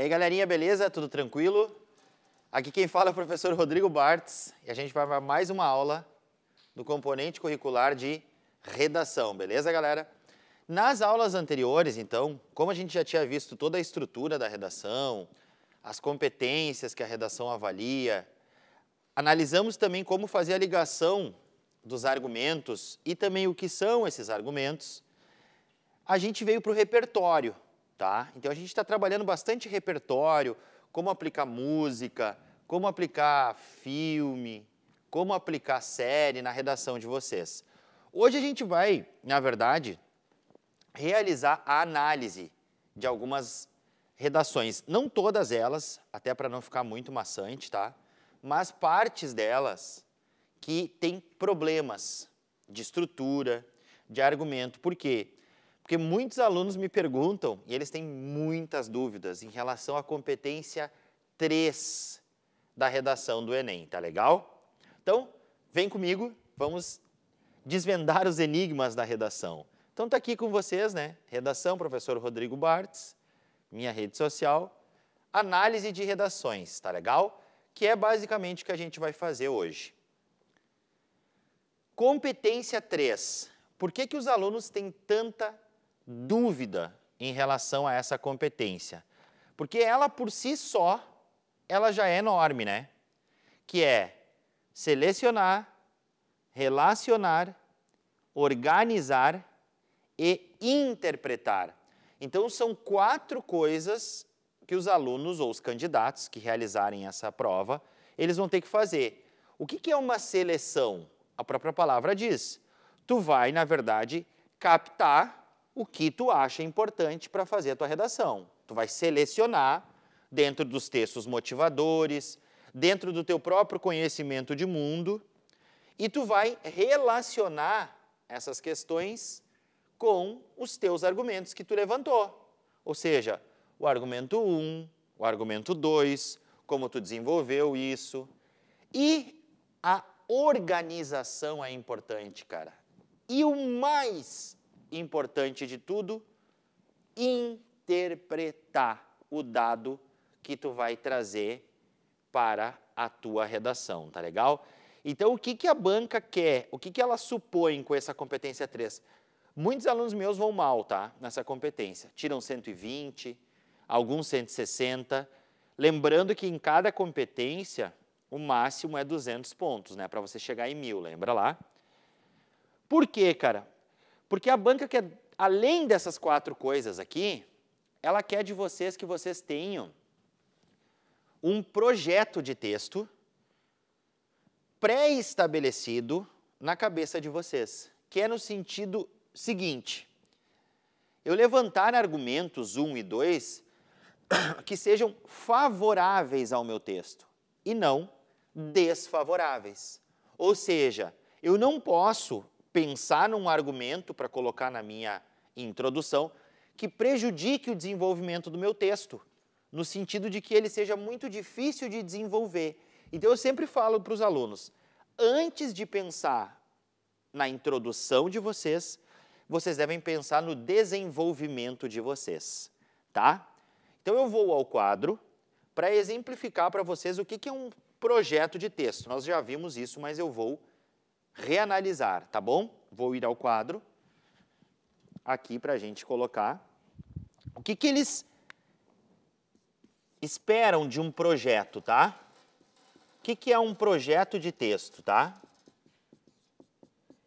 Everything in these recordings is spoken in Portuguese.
E aí, galerinha, beleza? Tudo tranquilo? Aqui quem fala é o professor Rodrigo Bartz e a gente vai para mais uma aula do componente curricular de redação, beleza, galera? Nas aulas anteriores, então, como a gente já tinha visto toda a estrutura da redação, as competências que a redação avalia, analisamos também como fazer a ligação dos argumentos e também o que são esses argumentos, a gente veio para o repertório, Tá? Então a gente está trabalhando bastante repertório, como aplicar música, como aplicar filme, como aplicar série na redação de vocês. Hoje a gente vai, na verdade, realizar a análise de algumas redações, não todas elas, até para não ficar muito maçante, tá? Mas partes delas que têm problemas de estrutura, de argumento, por quê? Porque muitos alunos me perguntam, e eles têm muitas dúvidas, em relação à competência 3 da redação do Enem, tá legal? Então, vem comigo, vamos desvendar os enigmas da redação. Então tá aqui com vocês, né? Redação, professor Rodrigo Bartz, minha rede social, análise de redações, tá legal? Que é basicamente o que a gente vai fazer hoje. Competência 3. Por que, que os alunos têm tanta dúvida em relação a essa competência. Porque ela por si só, ela já é enorme, né? Que é selecionar, relacionar, organizar e interpretar. Então são quatro coisas que os alunos ou os candidatos que realizarem essa prova, eles vão ter que fazer. O que é uma seleção? A própria palavra diz. Tu vai, na verdade, captar o que tu acha importante para fazer a tua redação. Tu vai selecionar dentro dos textos motivadores, dentro do teu próprio conhecimento de mundo, e tu vai relacionar essas questões com os teus argumentos que tu levantou. Ou seja, o argumento 1, um, o argumento 2, como tu desenvolveu isso. E a organização é importante, cara. E o mais importante de tudo, interpretar o dado que tu vai trazer para a tua redação, tá legal? Então, o que, que a banca quer? O que, que ela supõe com essa competência 3? Muitos alunos meus vão mal, tá? Nessa competência. Tiram 120, alguns 160. Lembrando que em cada competência, o máximo é 200 pontos, né? Para você chegar em mil, lembra lá? Por quê, cara? Porque a banca quer, além dessas quatro coisas aqui, ela quer de vocês que vocês tenham um projeto de texto pré-estabelecido na cabeça de vocês, que é no sentido seguinte: eu levantar argumentos 1 e 2 que sejam favoráveis ao meu texto e não desfavoráveis. Ou seja, eu não posso pensar num argumento para colocar na minha introdução que prejudique o desenvolvimento do meu texto, no sentido de que ele seja muito difícil de desenvolver. Então eu sempre falo para os alunos, antes de pensar na introdução de vocês, vocês devem pensar no desenvolvimento de vocês, tá? Então eu vou ao quadro para exemplificar para vocês o que, que é um projeto de texto. Nós já vimos isso, mas eu vou reanalisar, tá bom? Vou ir ao quadro aqui para a gente colocar. O que, que eles esperam de um projeto, tá? O que, que é um projeto de texto, tá?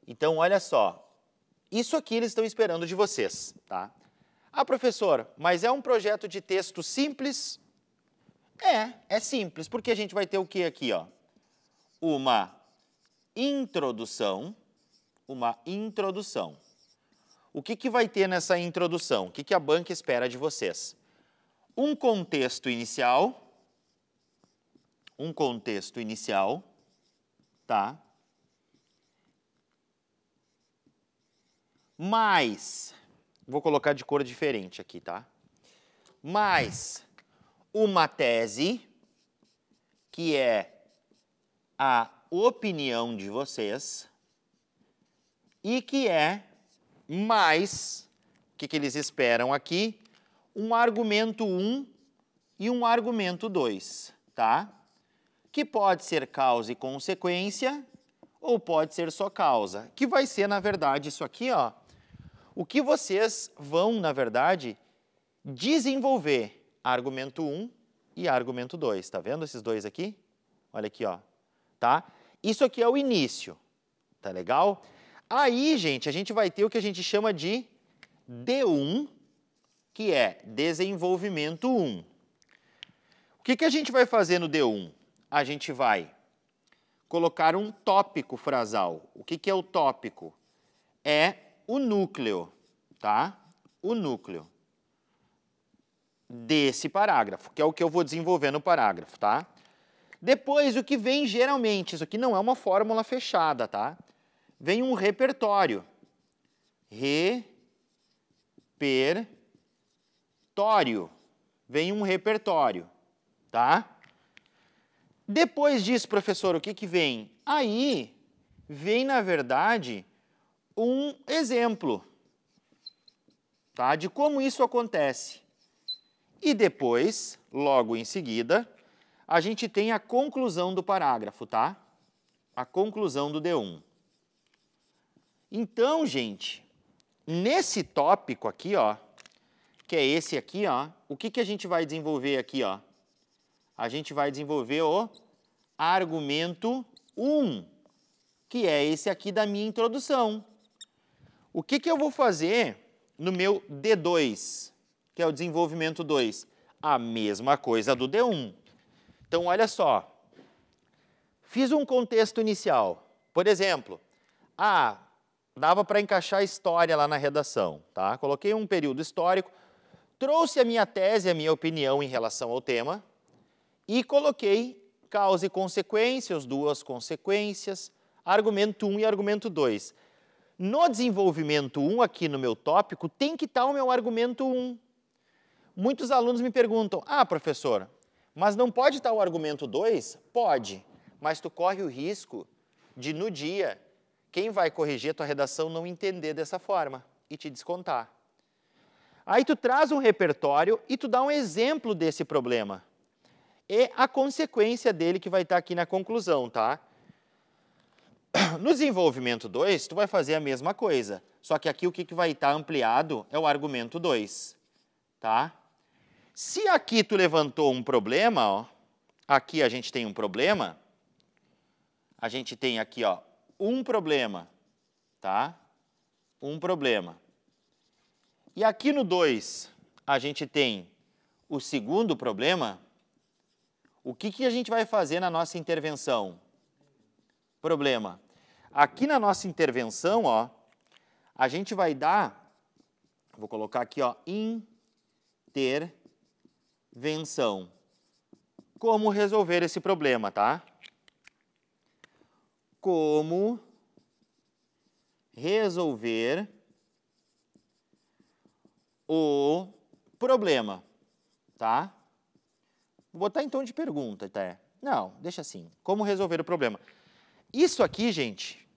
Então, olha só. Isso aqui eles estão esperando de vocês, tá? Ah, professor, mas é um projeto de texto simples? É, é simples, porque a gente vai ter o que aqui, ó? Uma introdução, uma introdução. O que, que vai ter nessa introdução? O que, que a banca espera de vocês? Um contexto inicial, um contexto inicial, tá? Mais, vou colocar de cor diferente aqui, tá? Mais uma tese, que é a opinião de vocês e que é mais, o que, que eles esperam aqui? Um argumento 1 um e um argumento 2, tá? Que pode ser causa e consequência ou pode ser só causa, que vai ser, na verdade, isso aqui, ó. O que vocês vão, na verdade, desenvolver argumento 1 um e argumento 2, tá vendo esses dois aqui? Olha aqui, ó, tá? Isso aqui é o início, tá legal? Aí, gente, a gente vai ter o que a gente chama de D1, que é desenvolvimento 1. O que, que a gente vai fazer no D1? A gente vai colocar um tópico frasal. O que, que é o tópico? É o núcleo, tá? O núcleo desse parágrafo, que é o que eu vou desenvolver no parágrafo, tá? Depois, o que vem geralmente, isso aqui não é uma fórmula fechada, tá? Vem um repertório. Repertório. Vem um repertório, tá? Depois disso, professor, o que, que vem? Aí vem, na verdade, um exemplo tá? de como isso acontece. E depois, logo em seguida, a gente tem a conclusão do parágrafo, tá? A conclusão do D1. Então, gente, nesse tópico aqui, ó, que é esse aqui, ó, o que, que a gente vai desenvolver aqui, ó? A gente vai desenvolver o argumento 1, que é esse aqui da minha introdução. O que, que eu vou fazer no meu D2, que é o desenvolvimento 2? A mesma coisa do D1. Então, olha só. Fiz um contexto inicial. Por exemplo, ah, dava para encaixar a história lá na redação, tá? Coloquei um período histórico, trouxe a minha tese, a minha opinião em relação ao tema e coloquei causa e consequência, as duas consequências, argumento 1 um e argumento 2. No desenvolvimento 1, um, aqui no meu tópico, tem que estar tá o meu argumento 1. Um. Muitos alunos me perguntam: ah, professor, mas não pode estar o argumento 2? Pode, mas tu corre o risco de, no dia, quem vai corrigir a tua redação não entender dessa forma e te descontar. Aí tu traz um repertório e tu dá um exemplo desse problema. E é a consequência dele que vai estar aqui na conclusão, tá? No desenvolvimento 2, tu vai fazer a mesma coisa. Só que aqui o que, vai estar ampliado é o argumento 2, tá? Se aqui tu levantou um problema, ó, aqui a gente tem um problema, a gente tem aqui ó, um problema, tá? Um problema. E aqui no 2 a gente tem o segundo problema. O que, que a gente vai fazer na nossa intervenção? Problema. Aqui na nossa intervenção, ó, a gente vai dar, vou colocar aqui, ó, intervenção venção. Como resolver esse problema, tá? Como resolver o problema, tá? Vou botar então de pergunta até. Não, deixa assim. Como resolver o problema? Isso aqui, gente,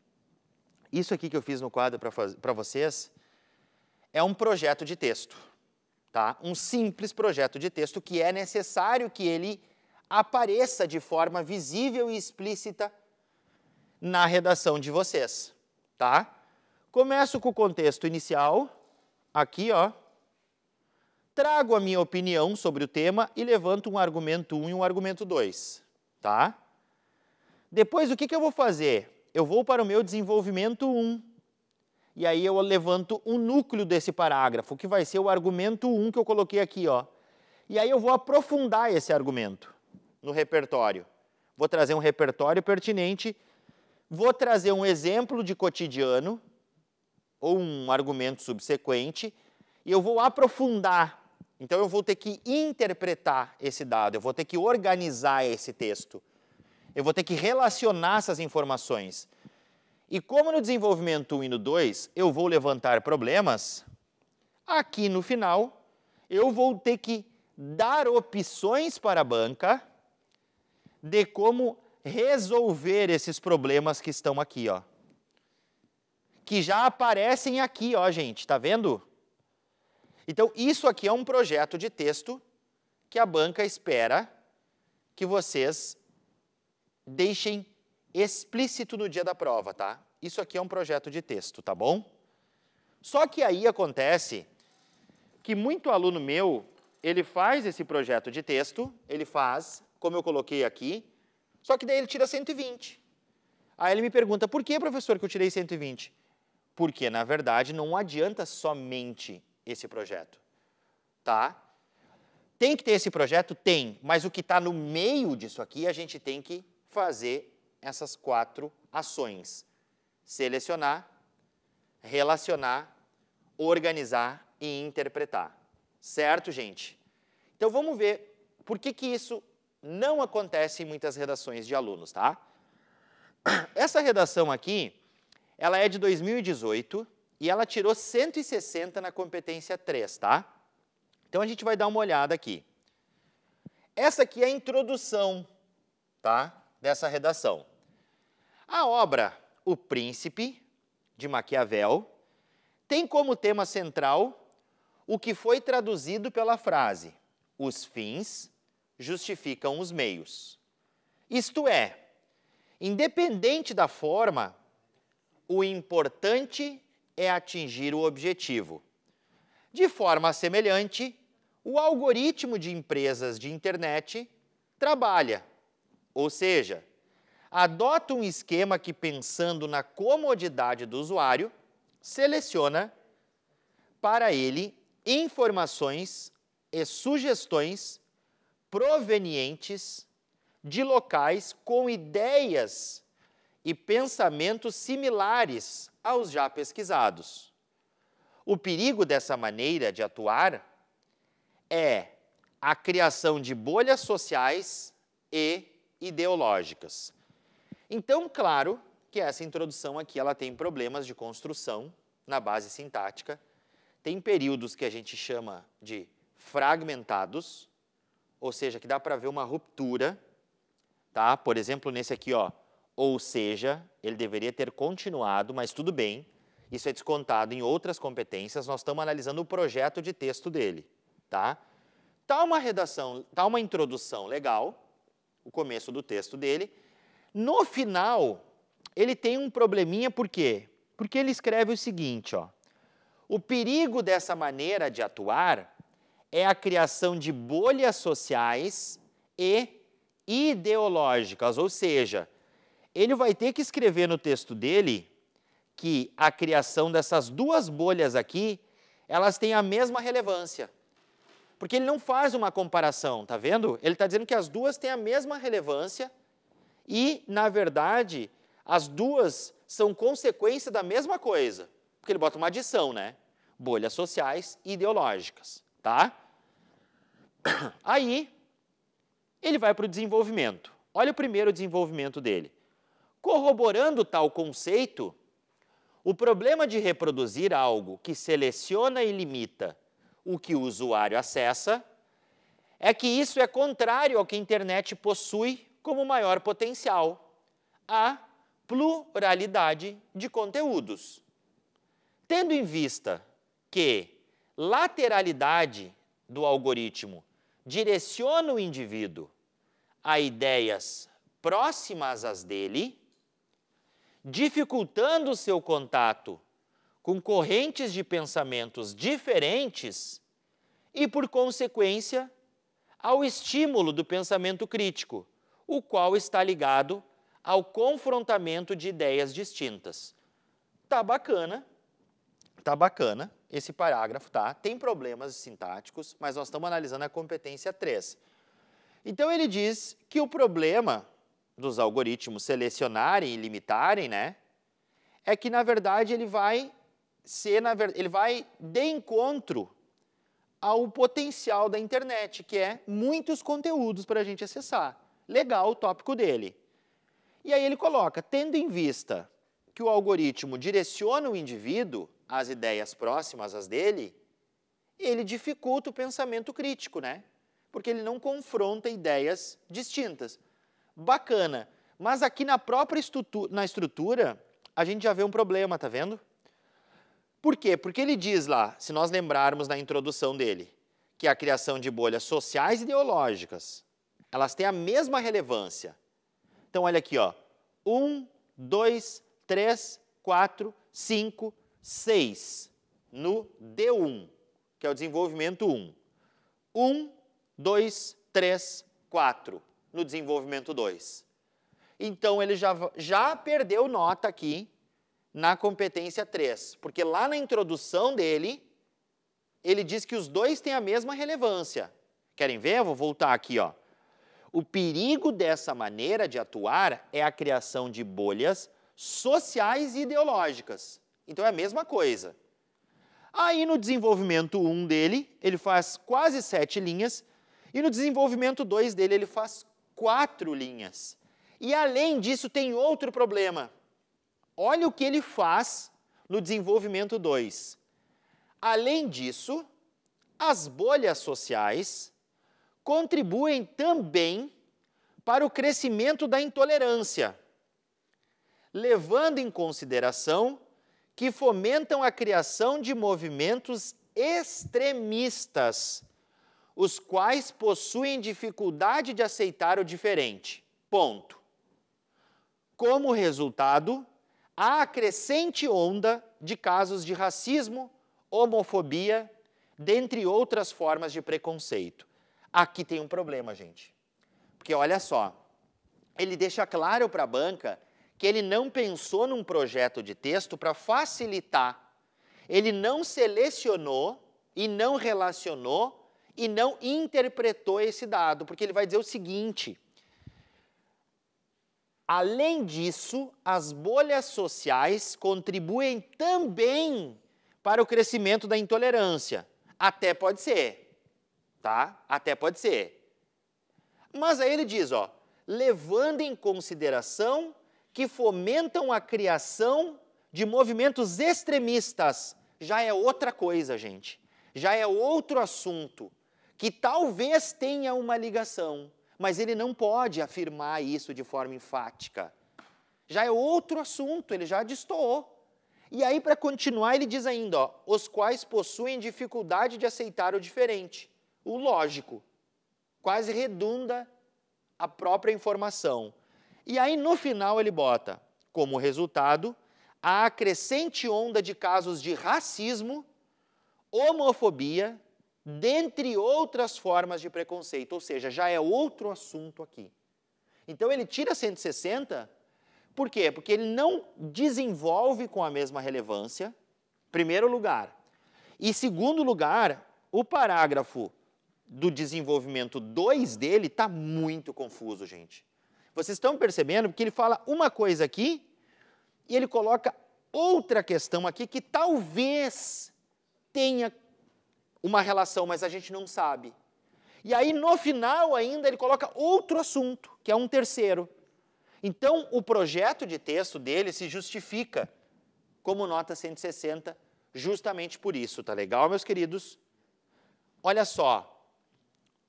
isso aqui que eu fiz no quadro para vocês, é um projeto de texto tá? um simples projeto de texto que é necessário que ele apareça de forma visível e explícita na redação de vocês, tá? Começo com o contexto inicial, aqui, ó. Trago a minha opinião sobre o tema e levanto um argumento 1 um e um argumento 2, tá? Depois, o que, que eu vou fazer? Eu vou para o meu desenvolvimento 1, e aí eu levanto o um núcleo desse parágrafo, que vai ser o argumento 1 que eu coloquei aqui, ó. E aí eu vou aprofundar esse argumento no repertório. Vou trazer um repertório pertinente, vou trazer um exemplo de cotidiano ou um argumento subsequente e eu vou aprofundar. Então eu vou ter que interpretar esse dado, eu vou ter que organizar esse texto. Eu vou ter que relacionar essas informações. E como no desenvolvimento 1 e no 2 eu vou levantar problemas, aqui no final eu vou ter que dar opções para a banca de como resolver esses problemas que estão aqui, ó. Que já aparecem aqui, ó, gente, tá vendo? Então, isso aqui é um projeto de texto que a banca espera que vocês deixem explícito no dia da prova, tá? Isso aqui é um projeto de texto, tá bom? Só que aí acontece que muito aluno meu, ele faz esse projeto de texto, ele faz, como eu coloquei aqui, só que daí ele tira 120. Aí ele me pergunta, por que, professor, que eu tirei 120? Porque, na verdade, não adianta somente esse projeto, tá? Tem que ter esse projeto? Tem, mas o que está no meio disso aqui, a gente tem que fazer essas quatro ações: selecionar, relacionar, organizar e interpretar. Certo, gente? Então vamos ver por que, que isso não acontece em muitas redações de alunos, tá? Essa redação aqui, ela é de 2018 e ela tirou 160 na competência 3, tá? Então a gente vai dar uma olhada aqui. Essa aqui é a introdução, tá? Dessa redação. A obra O Príncipe, de Maquiavel, tem como tema central o que foi traduzido pela frase: os fins justificam os meios. Isto é, independente da forma, o importante é atingir o objetivo. De forma semelhante, o algoritmo de empresas de internet trabalha, ou seja, adota um esquema que, pensando na comodidade do usuário, seleciona para ele informações e sugestões provenientes de locais com ideias e pensamentos similares aos já pesquisados. O perigo dessa maneira de atuar é a criação de bolhas sociais e ideológicas. Então, claro que essa introdução aqui ela tem problemas de construção na base sintática. Tem períodos que a gente chama de fragmentados, ou seja, que dá para ver uma ruptura, tá? Por exemplo, nesse aqui, ó, ou seja, ele deveria ter continuado, mas tudo bem. Isso é descontado em outras competências. Nós estamos analisando o projeto de texto dele, tá? Tá uma redação, tá uma introdução legal, o começo do texto dele, no final, ele tem um probleminha por quê? Porque ele escreve o seguinte, ó: O perigo dessa maneira de atuar é a criação de bolhas sociais e ideológicas, ou seja, ele vai ter que escrever no texto dele que a criação dessas duas bolhas aqui, elas têm a mesma relevância. Porque ele não faz uma comparação, tá vendo? Ele está dizendo que as duas têm a mesma relevância, e, na verdade, as duas são consequência da mesma coisa, porque ele bota uma adição, né? Bolhas sociais e ideológicas, tá? Aí, ele vai para o desenvolvimento. Olha o primeiro desenvolvimento dele. Corroborando tal conceito, o problema de reproduzir algo que seleciona e limita o que o usuário acessa é que isso é contrário ao que a internet possui como maior potencial a pluralidade de conteúdos. Tendo em vista que lateralidade do algoritmo direciona o indivíduo a ideias próximas às dele, dificultando o seu contato com correntes de pensamentos diferentes e, por consequência, ao estímulo do pensamento crítico, o qual está ligado ao confrontamento de ideias distintas. Tá bacana, tá bacana esse parágrafo, tá? Tem problemas sintáticos, mas nós estamos analisando a competência 3. Então ele diz que o problema dos algoritmos selecionarem e limitarem, né, é que na verdade ele vai ser na verdade, ele vai de encontro ao potencial da internet, que é muitos conteúdos para a gente acessar. Legal o tópico dele. E aí ele coloca, tendo em vista que o algoritmo direciona o indivíduo às ideias próximas às dele, ele dificulta o pensamento crítico, né? Porque ele não confronta ideias distintas. Bacana. Mas aqui na própria estrutura, na estrutura, a gente já vê um problema, tá vendo? Por quê? Porque ele diz lá, se nós lembrarmos da introdução dele, que a criação de bolhas sociais e ideológicas, elas têm a mesma relevância. Então, olha aqui, ó. Um, dois, três, quatro, cinco, seis. No D1, que é o desenvolvimento 1. Um, dois, três, quatro no desenvolvimento 2. Então, ele já, já perdeu nota aqui na competência 3, porque lá na introdução dele, ele diz que os dois têm a mesma relevância. Querem ver? Eu vou voltar aqui, ó. O perigo dessa maneira de atuar é a criação de bolhas sociais e ideológicas. Então é a mesma coisa. Aí no desenvolvimento 1 dele, ele faz quase sete linhas, e no desenvolvimento 2 dele, ele faz quatro linhas. E além disso, tem outro problema. Olha o que ele faz no desenvolvimento 2. Além disso, as bolhas sociais contribuem também para o crescimento da intolerância, levando em consideração que fomentam a criação de movimentos extremistas, os quais possuem dificuldade de aceitar o diferente. Ponto. Como resultado, há a crescente onda de casos de racismo, homofobia, dentre outras formas de preconceito. Aqui tem um problema, gente. Porque olha só, ele deixa claro para a banca que ele não pensou num projeto de texto para facilitar. Ele não selecionou e não relacionou e não interpretou esse dado, porque ele vai dizer o seguinte: Além disso, as bolhas sociais contribuem também para o crescimento da intolerância. Até pode ser, tá? Até pode ser. Mas aí ele diz, ó, levando em consideração que fomentam a criação de movimentos extremistas, já é outra coisa, gente. Já é outro assunto que talvez tenha uma ligação, mas ele não pode afirmar isso de forma enfática. Já é outro assunto, ele já destoou. E aí, para continuar, ele diz ainda: ó, os quais possuem dificuldade de aceitar o diferente o lógico. Quase redunda a própria informação. E aí, no final, ele bota como resultado a crescente onda de casos de racismo, homofobia, dentre outras formas de preconceito. Ou seja, já é outro assunto aqui. Então, ele tira 160 por quê? Porque ele não desenvolve com a mesma relevância, primeiro lugar. E segundo lugar, o parágrafo do desenvolvimento 2 dele está muito confuso, gente. Vocês estão percebendo que ele fala uma coisa aqui e ele coloca outra questão aqui que talvez tenha uma relação, mas a gente não sabe. E aí, no final, ainda, ele coloca outro assunto, que é um terceiro. Então, o projeto de texto dele se justifica como nota 160, justamente por isso, tá legal, meus queridos? Olha só,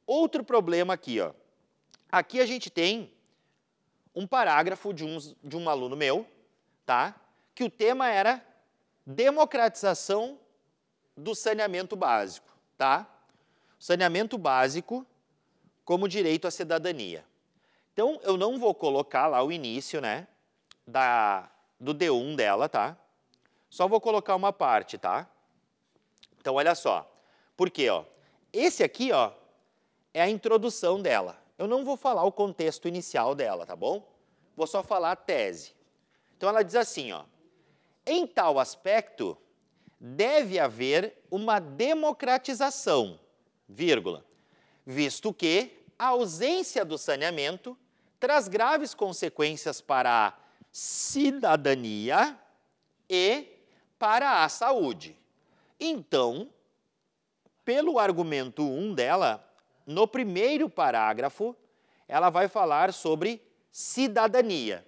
Outro problema aqui, ó. Aqui a gente tem um parágrafo de um, de um aluno meu, tá? Que o tema era democratização do saneamento básico, tá? Saneamento básico como direito à cidadania. Então, eu não vou colocar lá o início, né, da, do D1 dela, tá? Só vou colocar uma parte, tá? Então, olha só. Por quê, ó? Esse aqui, ó, é a introdução dela. Eu não vou falar o contexto inicial dela, tá bom? Vou só falar a tese. Então ela diz assim, ó: Em tal aspecto, deve haver uma democratização, vírgula, visto que a ausência do saneamento traz graves consequências para a cidadania e para a saúde. Então, pelo argumento 1 um dela, no primeiro parágrafo, ela vai falar sobre cidadania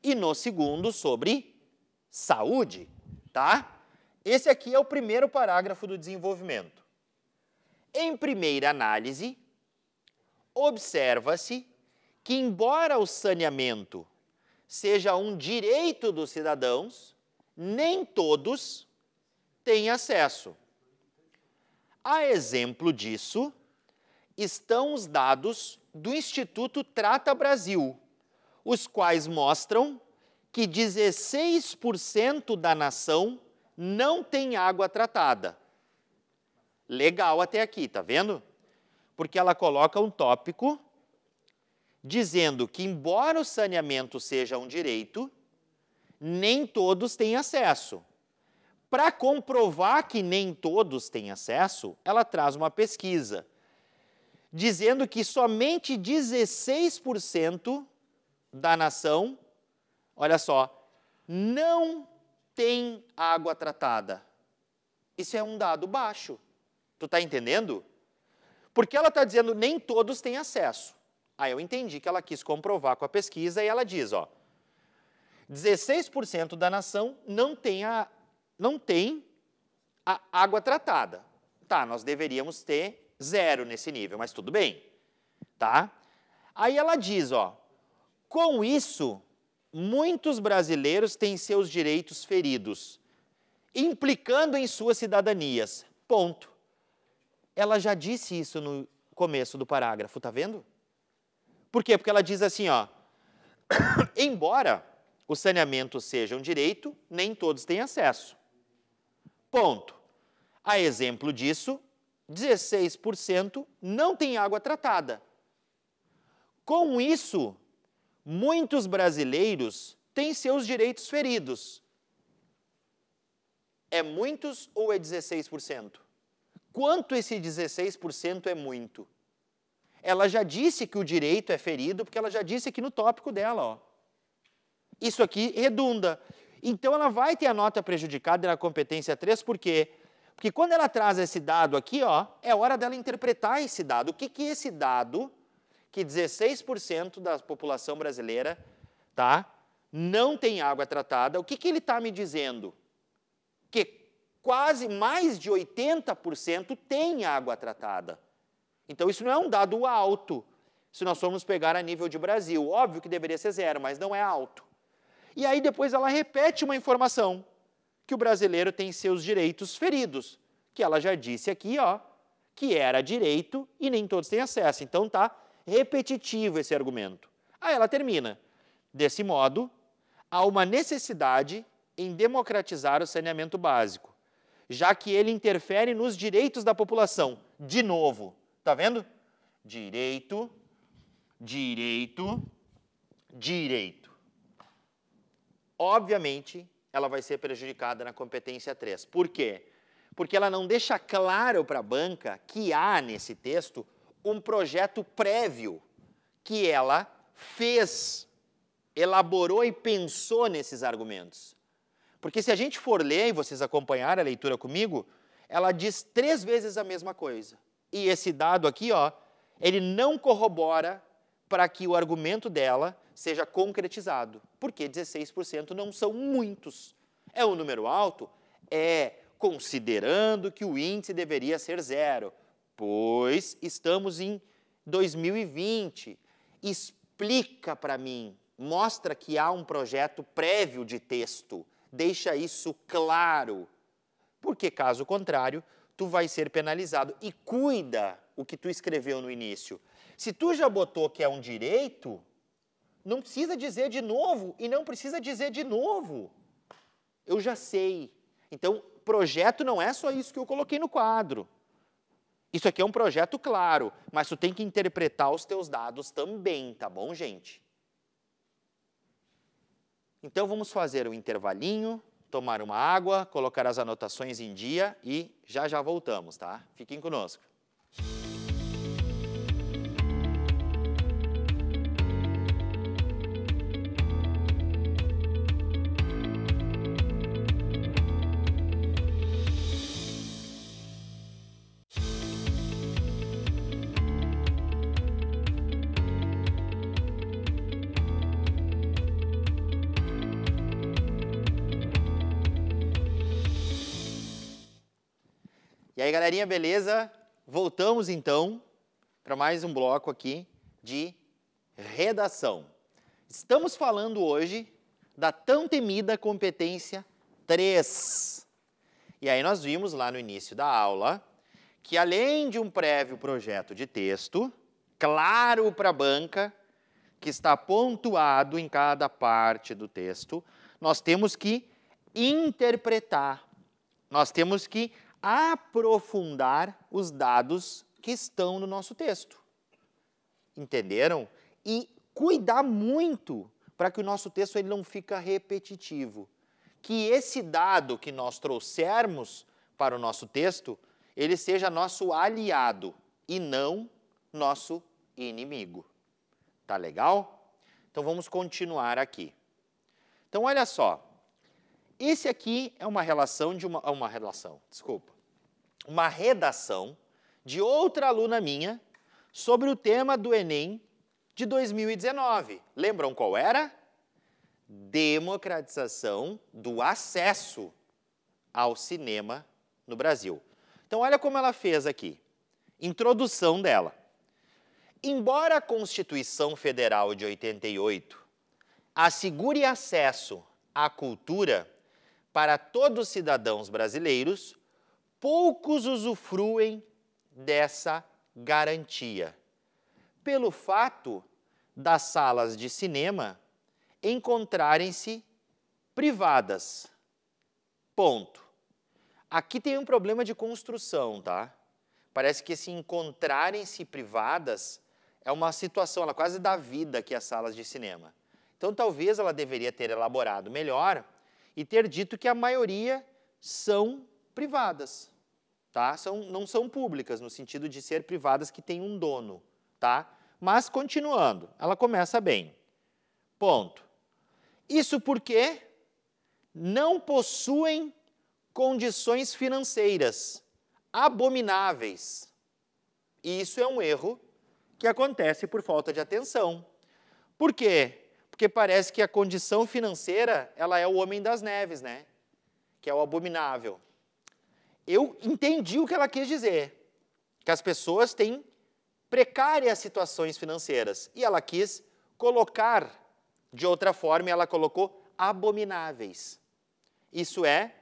e no segundo sobre saúde, tá? Esse aqui é o primeiro parágrafo do desenvolvimento. Em primeira análise, observa-se que, embora o saneamento seja um direito dos cidadãos, nem todos têm acesso. A exemplo disso, estão os dados do Instituto Trata Brasil, os quais mostram que 16% da nação não tem água tratada. Legal até aqui, tá vendo? Porque ela coloca um tópico dizendo que, embora o saneamento seja um direito, nem todos têm acesso. Para comprovar que nem todos têm acesso, ela traz uma pesquisa dizendo que somente 16% da nação, olha só, não tem água tratada. Isso é um dado baixo. Tu está entendendo? Porque ela está dizendo nem todos têm acesso. Aí eu entendi que ela quis comprovar com a pesquisa e ela diz, ó, 16% da nação não tem, a, não tem a água tratada. Tá, nós deveríamos ter zero nesse nível, mas tudo bem, tá? Aí ela diz, ó, com isso, muitos brasileiros têm seus direitos feridos, implicando em suas cidadanias. Ponto. Ela já disse isso no começo do parágrafo, tá vendo? Por quê? Porque ela diz assim, ó, embora o saneamento seja um direito, nem todos têm acesso. Ponto. A exemplo disso, 16% não tem água tratada. Com isso, muitos brasileiros têm seus direitos feridos. É muitos ou é 16%? Quanto esse 16% é muito? Ela já disse que o direito é ferido, porque ela já disse aqui no tópico dela, ó. Isso aqui redunda. Então ela vai ter a nota prejudicada na competência 3, por quê? Porque quando ela traz esse dado aqui, ó, é hora dela interpretar esse dado. O que, que esse dado, que 16% da população brasileira tá, não tem água tratada, o que, que ele está me dizendo? Que quase mais de 80% tem água tratada. Então, isso não é um dado alto, se nós formos pegar a nível de Brasil. Óbvio que deveria ser zero, mas não é alto. E aí, depois, ela repete uma informação que o brasileiro tem seus direitos feridos, que ela já disse aqui, ó, que era direito e nem todos têm acesso. Então tá repetitivo esse argumento. Aí ela termina. Desse modo, há uma necessidade em democratizar o saneamento básico, já que ele interfere nos direitos da população. De novo, tá vendo? Direito, direito, direito. Obviamente, ela vai ser prejudicada na competência 3. Por quê? Porque ela não deixa claro para a banca que há nesse texto um projeto prévio que ela fez, elaborou e pensou nesses argumentos. Porque se a gente for ler e vocês acompanhar a leitura comigo, ela diz três vezes a mesma coisa. E esse dado aqui, ó, ele não corrobora para que o argumento dela seja concretizado. Porque 16% não são muitos. É um número alto? É, considerando que o índice deveria ser zero, pois estamos em 2020. Explica para mim, mostra que há um projeto prévio de texto, deixa isso claro, porque caso contrário, tu vai ser penalizado. E cuida o que tu escreveu no início. Se tu já botou que é um direito, não precisa dizer de novo e não precisa dizer de novo. Eu já sei. Então, projeto não é só isso que eu coloquei no quadro. Isso aqui é um projeto claro, mas tu tem que interpretar os teus dados também, tá bom, gente? Então vamos fazer um intervalinho, tomar uma água, colocar as anotações em dia e já já voltamos, tá? Fiquem conosco. E aí, galerinha, beleza? Voltamos então para mais um bloco aqui de redação. Estamos falando hoje da tão temida competência 3. E aí nós vimos lá no início da aula que além de um prévio projeto de texto, claro para a banca, que está pontuado em cada parte do texto, nós temos que interpretar. Nós temos que aprofundar os dados que estão no nosso texto. Entenderam? E cuidar muito para que o nosso texto ele não fica repetitivo. Que esse dado que nós trouxermos para o nosso texto, ele seja nosso aliado e não nosso inimigo. Tá legal? Então vamos continuar aqui. Então olha só, esse aqui é uma relação de uma, é uma relação, desculpa, uma redação de outra aluna minha sobre o tema do Enem de 2019. Lembram qual era? Democratização do acesso ao cinema no Brasil. Então, olha como ela fez aqui. Introdução dela. Embora a Constituição Federal de 88 assegure acesso à cultura para todos os cidadãos brasileiros, poucos usufruem dessa garantia, pelo fato das salas de cinema encontrarem-se privadas. Ponto. Aqui tem um problema de construção, tá? Parece que se encontrarem-se privadas é uma situação, ela quase dá vida aqui às salas de cinema. Então talvez ela deveria ter elaborado melhor e ter dito que a maioria são privadas, tá? São, não são públicas, no sentido de ser privadas que têm um dono, tá? Mas continuando, ela começa bem. Ponto. Isso porque não possuem condições financeiras abomináveis. E isso é um erro que acontece por falta de atenção. Por quê? porque parece que a condição financeira ela é o homem das neves, né? Que é o abominável. Eu entendi o que ela quis dizer, que as pessoas têm precárias situações financeiras e ela quis colocar de outra forma, ela colocou abomináveis. Isso é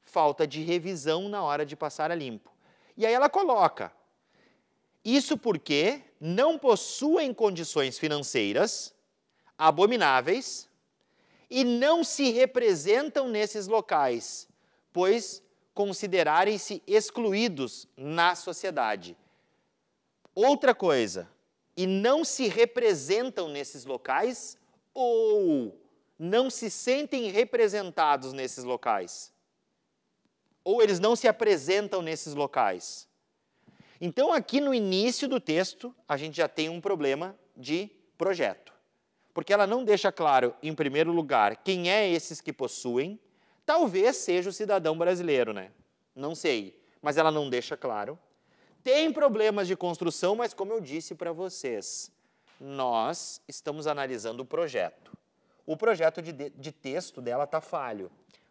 falta de revisão na hora de passar a limpo. E aí ela coloca: isso porque não possuem condições financeiras abomináveis e não se representam nesses locais, pois considerarem-se excluídos na sociedade. Outra coisa, e não se representam nesses locais ou não se sentem representados nesses locais. Ou eles não se apresentam nesses locais. Então, aqui no início do texto, a gente já tem um problema de projeto porque ela não deixa claro, em primeiro lugar, quem é esses que possuem, talvez seja o cidadão brasileiro, né? Não sei, mas ela não deixa claro. Tem problemas de construção, mas como eu disse para vocês, nós estamos analisando o projeto. O projeto de, de texto dela está falho.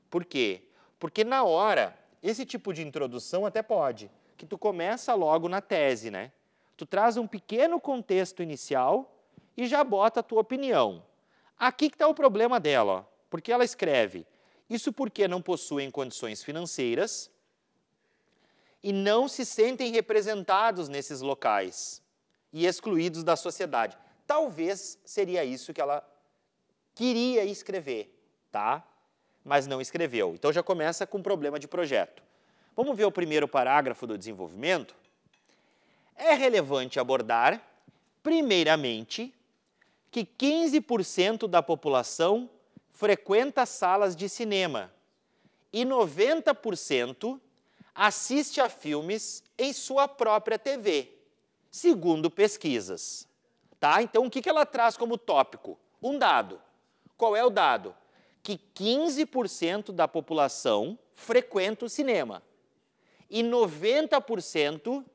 Por quê? Porque na hora, esse tipo de introdução até pode, que tu começa logo na tese, né? Tu traz um pequeno contexto inicial e já bota a tua opinião. Aqui que está o problema dela, porque ela escreve isso porque não possuem condições financeiras e não se sentem representados nesses locais e excluídos da sociedade. Talvez seria isso que ela queria escrever, tá? Mas não escreveu. Então já começa com um problema de projeto. Vamos ver o primeiro parágrafo do desenvolvimento? É relevante abordar, primeiramente, que 15% da população frequenta salas de cinema e 90% assiste a filmes em sua própria TV, segundo pesquisas. Tá? Então, o que, que ela traz como tópico? Um dado. Qual é o dado? Que 15% da população frequenta o cinema e 90%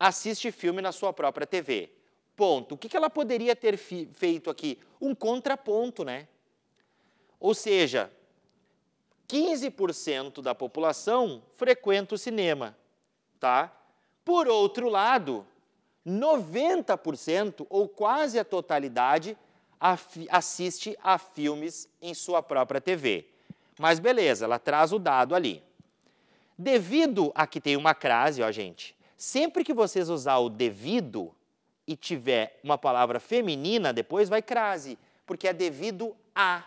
assiste filme na sua própria TV ponto. O que, que ela poderia ter feito aqui? Um contraponto, né? Ou seja, 15% da população frequenta o cinema, tá? Por outro lado, 90% ou quase a totalidade assiste a filmes em sua própria TV. Mas beleza, ela traz o dado ali. Devido a que tem uma crase, ó gente, sempre que vocês usar o devido, e tiver uma palavra feminina depois, vai crase, porque é devido a.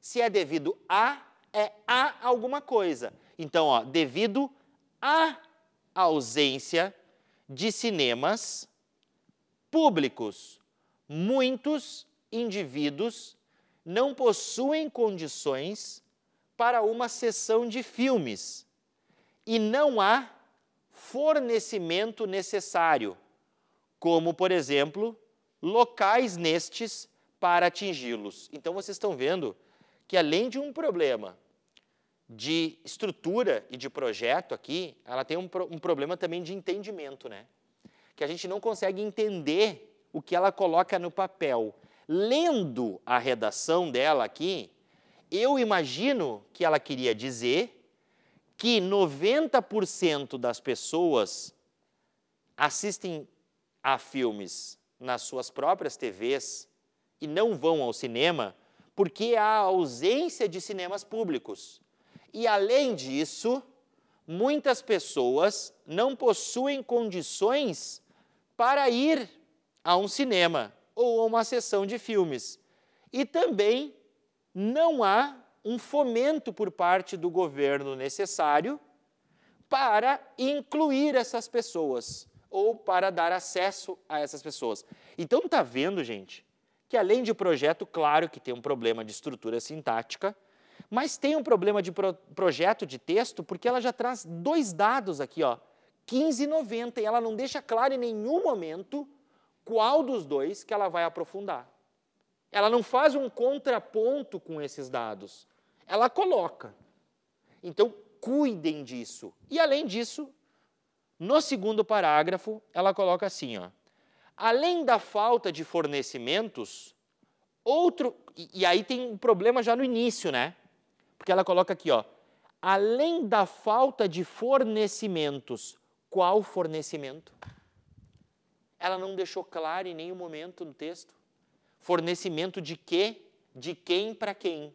Se é devido a, é a alguma coisa. Então, ó, devido à ausência de cinemas públicos, muitos indivíduos não possuem condições para uma sessão de filmes e não há fornecimento necessário como, por exemplo, locais nestes para atingi-los. Então vocês estão vendo que além de um problema de estrutura e de projeto aqui, ela tem um, um, problema também de entendimento, né? Que a gente não consegue entender o que ela coloca no papel. Lendo a redação dela aqui, eu imagino que ela queria dizer que 90% das pessoas assistem há filmes nas suas próprias TVs e não vão ao cinema porque há ausência de cinemas públicos. E além disso, muitas pessoas não possuem condições para ir a um cinema ou a uma sessão de filmes. E também não há um fomento por parte do governo necessário para incluir essas pessoas ou para dar acesso a essas pessoas. Então tá vendo, gente, que além de projeto, claro que tem um problema de estrutura sintática, mas tem um problema de pro projeto de texto porque ela já traz dois dados aqui, ó, 15 e 90, e ela não deixa claro em nenhum momento qual dos dois que ela vai aprofundar. Ela não faz um contraponto com esses dados. Ela coloca. Então, cuidem disso. E além disso, no segundo parágrafo, ela coloca assim, ó, além da falta de fornecimentos, outro, e, e aí tem um problema já no início, né? Porque ela coloca aqui, ó, além da falta de fornecimentos, qual fornecimento? Ela não deixou claro em nenhum momento no texto. Fornecimento de quê? De quem para quem?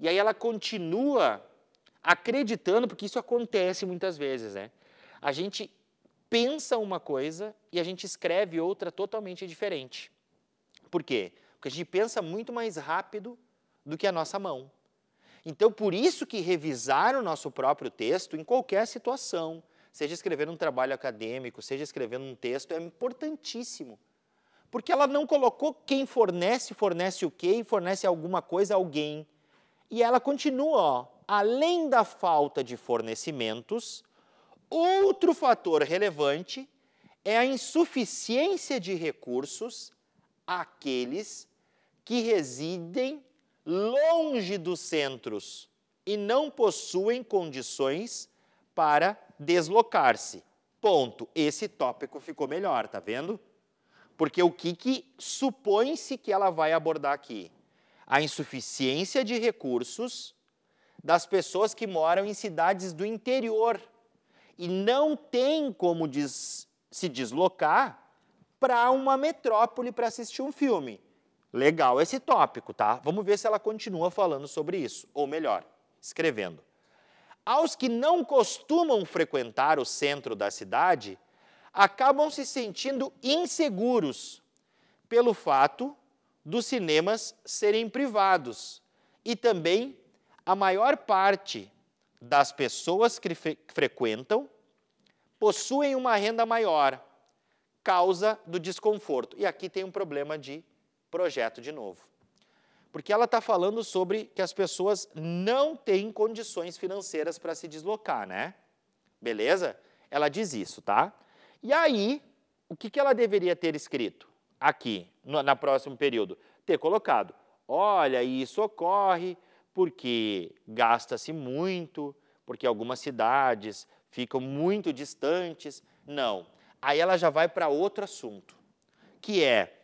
E aí ela continua acreditando, porque isso acontece muitas vezes, né? A gente pensa uma coisa e a gente escreve outra totalmente diferente. Por quê? Porque a gente pensa muito mais rápido do que a nossa mão. Então, por isso que revisar o nosso próprio texto em qualquer situação, seja escrevendo um trabalho acadêmico, seja escrevendo um texto, é importantíssimo. Porque ela não colocou quem fornece, fornece o quê e fornece alguma coisa a alguém. E ela continua, ó, além da falta de fornecimentos, Outro fator relevante é a insuficiência de recursos àqueles que residem longe dos centros e não possuem condições para deslocar-se. Ponto. Esse tópico ficou melhor, tá vendo? Porque o que, que supõe-se que ela vai abordar aqui? A insuficiência de recursos das pessoas que moram em cidades do interior e não tem como des se deslocar para uma metrópole para assistir um filme. Legal esse tópico, tá? Vamos ver se ela continua falando sobre isso, ou melhor, escrevendo. Aos que não costumam frequentar o centro da cidade, acabam se sentindo inseguros pelo fato dos cinemas serem privados e também a maior parte das pessoas que fre frequentam possuem uma renda maior, causa do desconforto. E aqui tem um problema de projeto de novo. Porque ela está falando sobre que as pessoas não têm condições financeiras para se deslocar, né? Beleza? Ela diz isso, tá? E aí, o que, que ela deveria ter escrito aqui, no na próximo período? Ter colocado: olha, isso ocorre porque gasta-se muito, porque algumas cidades ficam muito distantes. Não. Aí ela já vai para outro assunto, que é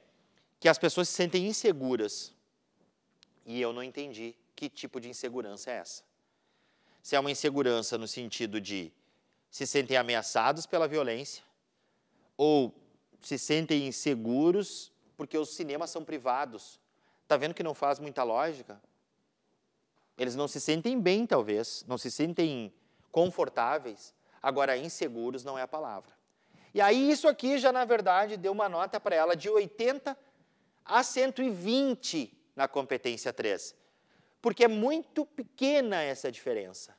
que as pessoas se sentem inseguras. E eu não entendi que tipo de insegurança é essa. Se é uma insegurança no sentido de se sentem ameaçados pela violência ou se sentem inseguros porque os cinemas são privados. Está vendo que não faz muita lógica? Eles não se sentem bem, talvez, não se sentem confortáveis. Agora, inseguros não é a palavra. E aí, isso aqui já, na verdade, deu uma nota para ela de 80 a 120 na competência 3. Porque é muito pequena essa diferença,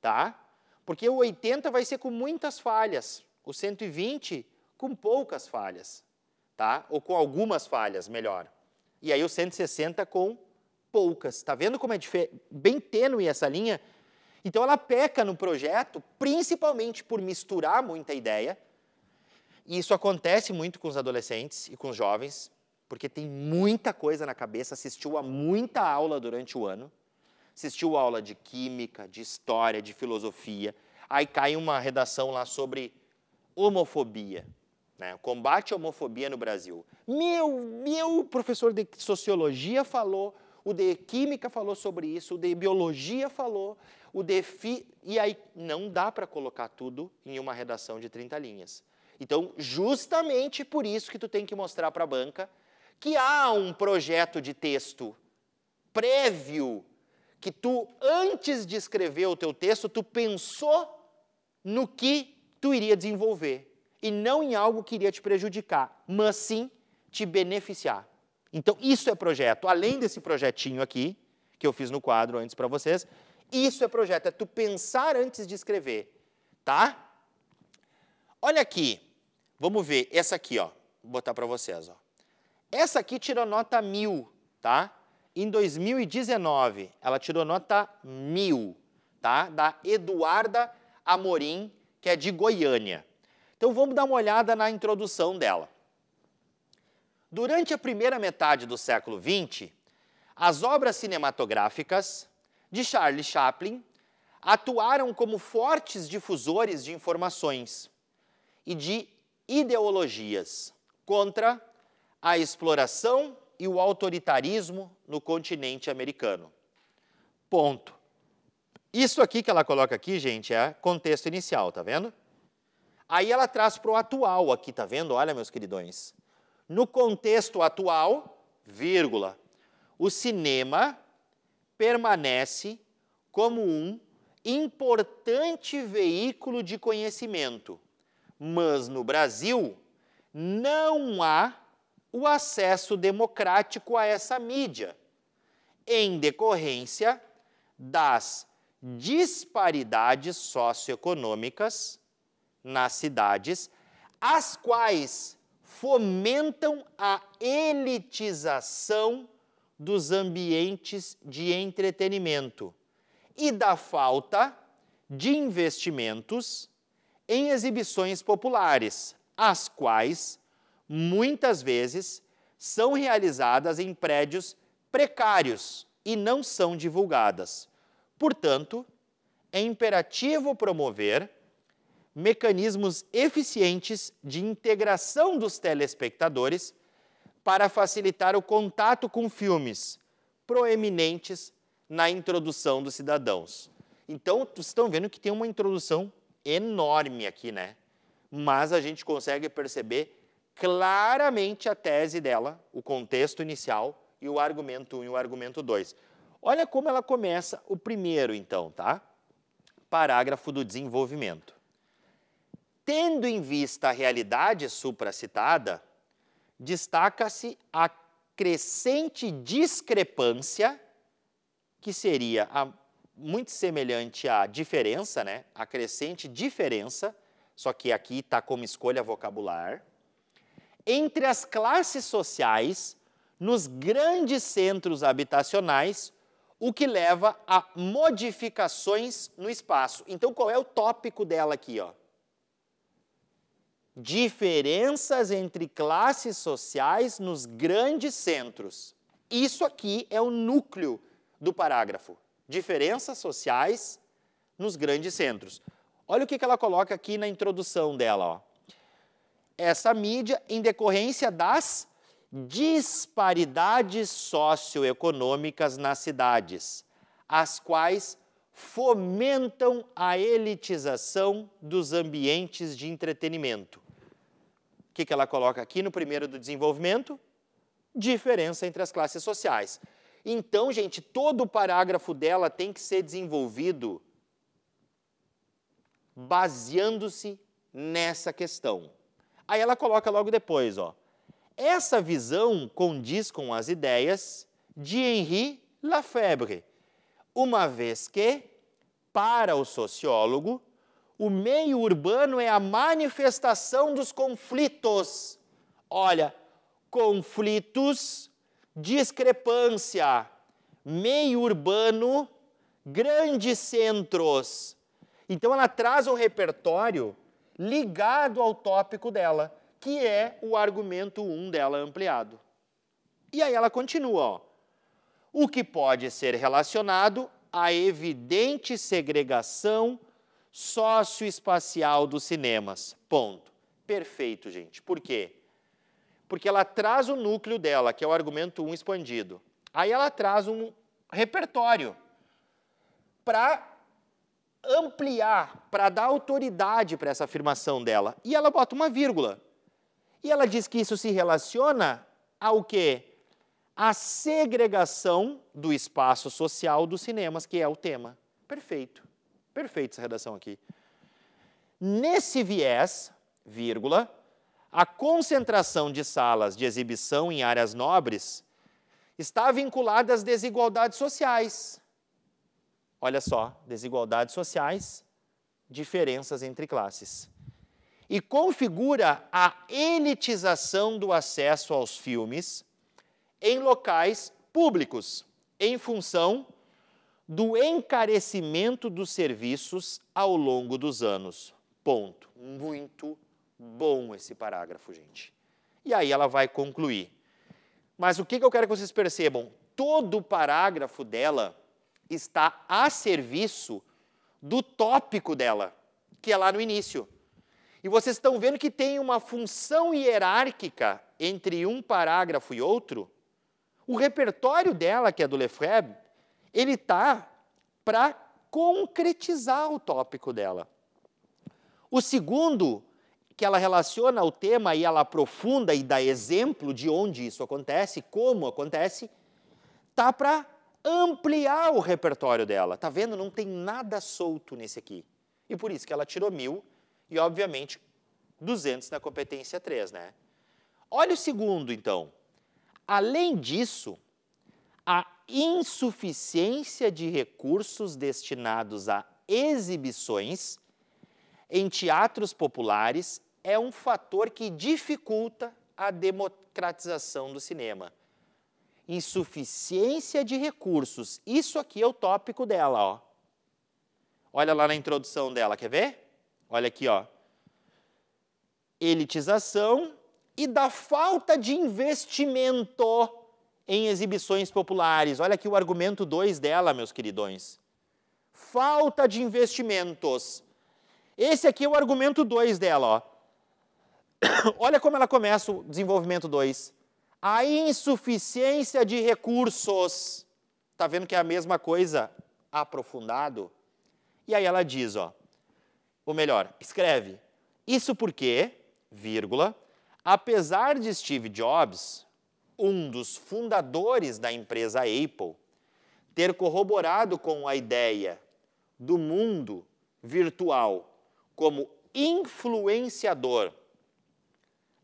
tá? Porque o 80 vai ser com muitas falhas, o 120 com poucas falhas, tá? Ou com algumas falhas, melhor. E aí o 160 com poucas. Tá vendo como é bem tênue essa linha? Então ela peca no projeto principalmente por misturar muita ideia. E isso acontece muito com os adolescentes e com os jovens, porque tem muita coisa na cabeça, assistiu a muita aula durante o ano, assistiu aula de química, de história, de filosofia. Aí cai uma redação lá sobre homofobia, né? combate à homofobia no Brasil. Meu, meu professor de sociologia falou, o de química falou sobre isso, o de biologia falou. O defi... E aí não dá para colocar tudo em uma redação de 30 linhas. Então, justamente por isso que tu tem que mostrar para a banca que há um projeto de texto prévio que tu antes de escrever o teu texto, tu pensou no que tu iria desenvolver e não em algo que iria te prejudicar, mas sim te beneficiar. Então, isso é projeto. Além desse projetinho aqui, que eu fiz no quadro antes para vocês, isso é projeto, é tu pensar antes de escrever, tá? Olha aqui, vamos ver, essa aqui, ó, vou botar para vocês, ó. Essa aqui tirou nota mil, tá? Em 2019, ela tirou nota mil, tá? Da Eduarda Amorim, que é de Goiânia. Então vamos dar uma olhada na introdução dela. Durante a primeira metade do século XX, as obras cinematográficas de Charles Chaplin atuaram como fortes difusores de informações e de ideologias contra a exploração e o autoritarismo no continente americano. Ponto. Isso aqui que ela coloca aqui, gente, é contexto inicial, tá vendo? Aí ela traz para o atual aqui, tá vendo? Olha, meus queridões. No contexto atual, vírgula, o cinema permanece como um importante veículo de conhecimento, mas no Brasil não há o acesso democrático a essa mídia, em decorrência das disparidades socioeconômicas nas cidades, as quais fomentam a elitização dos ambientes de entretenimento e da falta de investimentos em exibições populares, as quais muitas vezes são realizadas em prédios precários e não são divulgadas. Portanto, é imperativo promover mecanismos eficientes de integração dos telespectadores para facilitar o contato com filmes proeminentes na introdução dos cidadãos. Então, vocês estão vendo que tem uma introdução enorme aqui, né? Mas a gente consegue perceber claramente a tese dela, o contexto inicial e o argumento 1 um, e o argumento 2. Olha como ela começa o primeiro, então, tá? Parágrafo do desenvolvimento. Tendo em vista a realidade supracitada, destaca-se a crescente discrepância, que seria a, muito semelhante à diferença, né? a crescente diferença, só que aqui está como escolha vocabular, entre as classes sociais nos grandes centros habitacionais, o que leva a modificações no espaço. Então, qual é o tópico dela aqui? Ó? diferenças entre classes sociais nos grandes centros. Isso aqui é o núcleo do parágrafo. Diferenças sociais nos grandes centros. Olha o que ela coloca aqui na introdução dela. Ó. Essa mídia, em decorrência das disparidades socioeconômicas nas cidades, as quais fomentam a elitização dos ambientes de entretenimento. O que, que ela coloca aqui no primeiro do desenvolvimento? Diferença entre as classes sociais. Então, gente, todo o parágrafo dela tem que ser desenvolvido baseando-se nessa questão. Aí ela coloca logo depois, ó. Essa visão condiz com as ideias de Henri Lafebvre, uma vez que, para o sociólogo, o meio urbano é a manifestação dos conflitos. Olha, conflitos, discrepância, meio urbano, grandes centros. Então ela traz um repertório ligado ao tópico dela, que é o argumento 1 um dela ampliado. E aí ela continua, ó. O que pode ser relacionado à evidente segregação socioespacial dos cinemas. Ponto. Perfeito, gente. Por quê? Porque ela traz o núcleo dela, que é o argumento 1 expandido. Aí ela traz um repertório para ampliar, para dar autoridade para essa afirmação dela. E ela bota uma vírgula. E ela diz que isso se relaciona ao quê? A segregação do espaço social dos cinemas, que é o tema. Perfeito. Perfeito essa redação aqui. Nesse viés, vírgula, a concentração de salas de exibição em áreas nobres está vinculada às desigualdades sociais. Olha só, desigualdades sociais, diferenças entre classes. E configura a elitização do acesso aos filmes em locais públicos, em função do encarecimento dos serviços ao longo dos anos. Ponto. Muito bom esse parágrafo, gente. E aí ela vai concluir. Mas o que eu quero que vocês percebam? Todo o parágrafo dela está a serviço do tópico dela, que é lá no início. E vocês estão vendo que tem uma função hierárquica entre um parágrafo e outro? O repertório dela, que é do Lefebvre, ele está para concretizar o tópico dela. O segundo, que ela relaciona o tema e ela aprofunda e dá exemplo de onde isso acontece, como acontece, tá para ampliar o repertório dela. Tá vendo? Não tem nada solto nesse aqui. E por isso que ela tirou mil e, obviamente, 200 na competência 3, né? Olha o segundo, então. Além disso, a insuficiência de recursos destinados a exibições em teatros populares é um fator que dificulta a democratização do cinema. Insuficiência de recursos. Isso aqui é o tópico dela, ó. Olha lá na introdução dela, quer ver? Olha aqui, ó. Elitização e da falta de investimento em exibições populares. Olha aqui o argumento 2 dela, meus queridões. Falta de investimentos. Esse aqui é o argumento 2 dela, ó. Olha como ela começa o desenvolvimento 2. A insuficiência de recursos. Tá vendo que é a mesma coisa aprofundado? E aí ela diz, ó, ou melhor, escreve: "Isso porque, vírgula, apesar de Steve Jobs, um dos fundadores da empresa Apple, ter corroborado com a ideia do mundo virtual como influenciador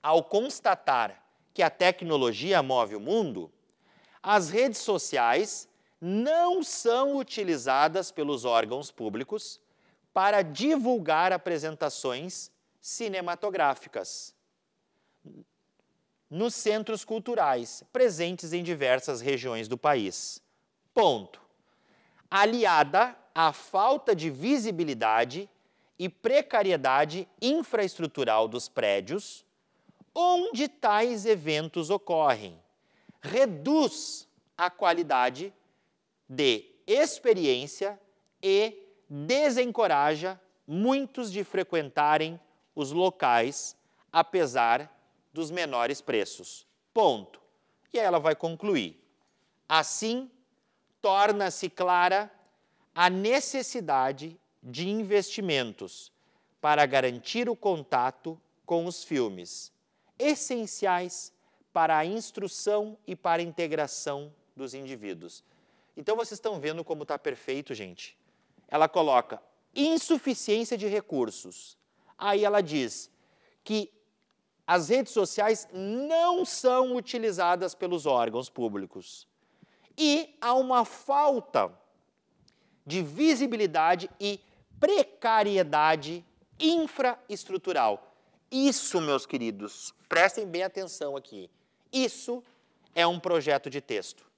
ao constatar que a tecnologia move o mundo, as redes sociais não são utilizadas pelos órgãos públicos para divulgar apresentações cinematográficas nos centros culturais presentes em diversas regiões do país. Ponto. Aliada à falta de visibilidade e precariedade infraestrutural dos prédios onde tais eventos ocorrem, reduz a qualidade de experiência e desencoraja muitos de frequentarem os locais, apesar dos menores preços. Ponto. E aí ela vai concluir. Assim, torna-se clara a necessidade de investimentos para garantir o contato com os filmes, essenciais para a instrução e para a integração dos indivíduos. Então vocês estão vendo como está perfeito, gente. Ela coloca insuficiência de recursos. Aí ela diz que as redes sociais não são utilizadas pelos órgãos públicos. E há uma falta de visibilidade e precariedade infraestrutural. Isso, meus queridos, prestem bem atenção aqui. Isso é um projeto de texto.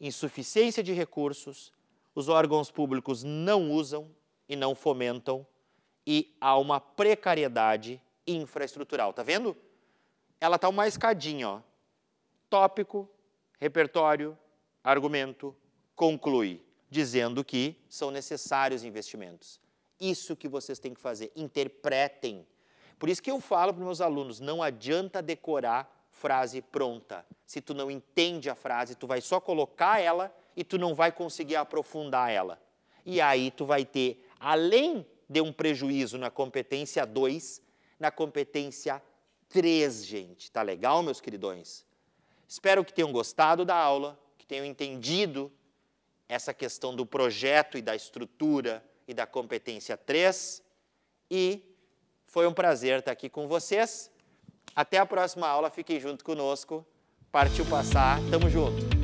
Insuficiência de recursos, os órgãos públicos não usam e não fomentam, e há uma precariedade infraestrutural. Tá vendo? Ela tá uma escadinha, ó. Tópico, repertório, argumento, conclui, dizendo que são necessários investimentos. Isso que vocês têm que fazer, interpretem. Por isso que eu falo para meus alunos, não adianta decorar frase pronta. Se tu não entende a frase, tu vai só colocar ela e tu não vai conseguir aprofundar ela. E aí tu vai ter, além de um prejuízo na competência 2, na competência 3, gente. Tá legal, meus queridões? Espero que tenham gostado da aula, que tenham entendido essa questão do projeto e da estrutura e da competência 3. E foi um prazer estar aqui com vocês. Até a próxima aula, fiquem junto conosco. Partiu passar, tamo junto.